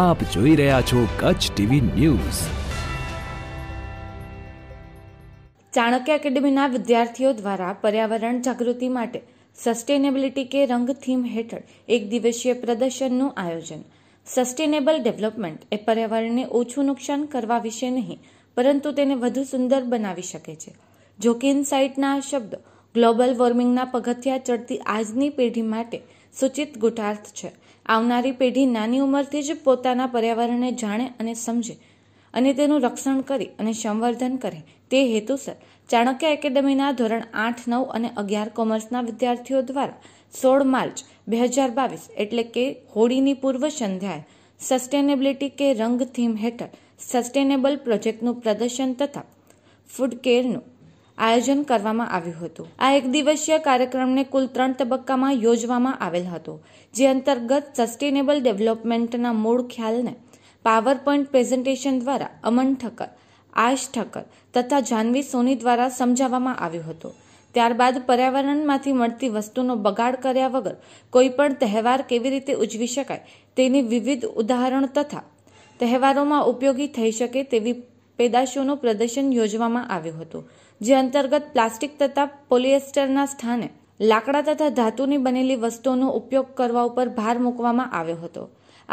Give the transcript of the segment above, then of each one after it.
આપ જોઈ રહ્યા છો કચ્છ ટીવી ન્યૂઝ ચાણક્ય એકેડેમીના વિદ્યાર્થીઓ દ્વારા પર્યાવરણ જાગૃતિ માટે સસ્ટેનેબિલિટી કે રંગ થીમ હેઠળ એક દિવસીય પ્રદર્શનનું આયોજન સસ્ટેનેબલ ડેવલપમેન્ટ એ પર્યાવરણને ઓછું નુકસાન કરવા વિશે નહીં પરંતુ તેને વધુ સુંદર બનાવી શકે છે જોકે ઇનસાઇટના આ શબ્દ ગ્લોબલ વોર્મિંગના પગથિયા ચડતી આજની પેઢી માટે સૂચિત ગુઢાર્થ છે આવનારી પેઢી નાની ઉંમરથી જ પોતાના પર્યાવરણને જાણે અને સમજે અને તેનું રક્ષણ કરી અને સંવર્ધન કરે તે હેતુસર ચાણક્ય એકેડેમીના ધોરણ આઠ નવ અને અગિયાર કોમર્સના વિદ્યાર્થીઓ દ્વારા સોળ માર્ચ બે હજાર બાવીસ એટલે કે હોળીની પૂર્વ સંધ્યાએ સસ્ટેનેબિલિટી કે રંગ થીમ હેઠળ સસ્ટેનેબલ પ્રોજેક્ટનું પ્રદર્શન તથા ફૂડ કેરનું આયોજન કરવામાં આવ્યું હતું આ એક દિવસીય કાર્યક્રમને કુલ ત્રણ તબક્કામાં યોજવામાં આવેલ હતો જે અંતર્ગત સસ્ટેનેબલ ડેવલપમેન્ટના મૂળ ખ્યાલને પાવર પોઈન્ટ પ્રેઝન્ટેશન દ્વારા અમન ઠક્કર આશ ઠક્કર તથા જાનવી સોની દ્વારા સમજાવવામાં આવ્યું હતું ત્યારબાદ પર્યાવરણમાંથી મળતી વસ્તુનો બગાડ કર્યા વગર કોઈપણ તહેવાર કેવી રીતે ઉજવી શકાય તેની વિવિધ ઉદાહરણ તથા તહેવારોમાં ઉપયોગી થઈ શકે તેવી પેદાશોનું પ્રદર્શન યોજવામાં આવ્યું હતું જે અંતર્ગત પ્લાસ્ટિક તથા પોલિએસ્ટરના સ્થાને લાકડા તથા ધાતુની બનેલી વસ્તુઓનો ઉપયોગ કરવા ઉપર ભાર મૂકવામાં આવ્યો હતો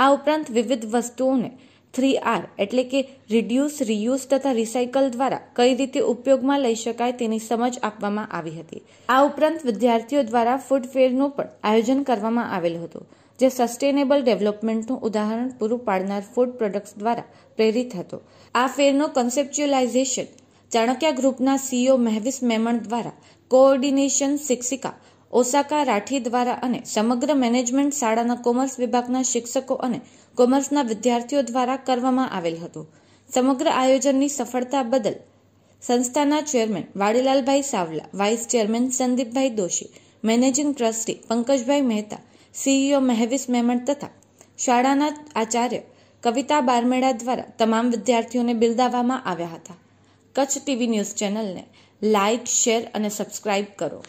આ ઉપરાંત વિવિધ વસ્તુઓને થ્રી આર એટલે કે રિડ્યુસ રિયુઝ તથા રિસાયકલ દ્વારા કઈ રીતે ઉપયોગમાં લઈ શકાય તેની સમજ આપવામાં આવી હતી આ ઉપરાંત વિદ્યાર્થીઓ દ્વારા ફૂડ ફેરનું પણ આયોજન કરવામાં આવેલ હતું જે સસ્ટેનેબલ ડેવલપમેન્ટનું ઉદાહરણ પૂરું પાડનાર ફૂડ પ્રોડક્ટ્સ દ્વારા પ્રેરિત હતો આ ફેરનો કન્સેપ્ચ્યુઅલાઇઝેશન ચાણક્ય ગ્રુપના સીઈઓ મહેવિસ મેમણ દ્વારા કોઓર્ડિનેશન શિક્ષિકા ઓસાકા રાઠી દ્વારા અને સમગ્ર મેનેજમેન્ટ શાળાના કોમર્સ વિભાગના શિક્ષકો અને કોમર્સના વિદ્યાર્થીઓ દ્વારા કરવામાં આવેલ હતું સમગ્ર આયોજનની સફળતા બદલ સંસ્થાના chairman Vadilalbhai Savla vice chairman Sandeepbhai Doshi managing trustee Pankajbhai Mehta CEO Mehvish Memon તથા શાળાના આચાર્ય કવિતા બારમેડા દ્વારા તમામ વિદ્યાર્થીઓને બિરદાવવામાં આવ્યા હતા કચ્છ ટીવી ન્યૂઝ ચેનલને લાઇક શેર અને સબસ્ક્રાઇબ કરો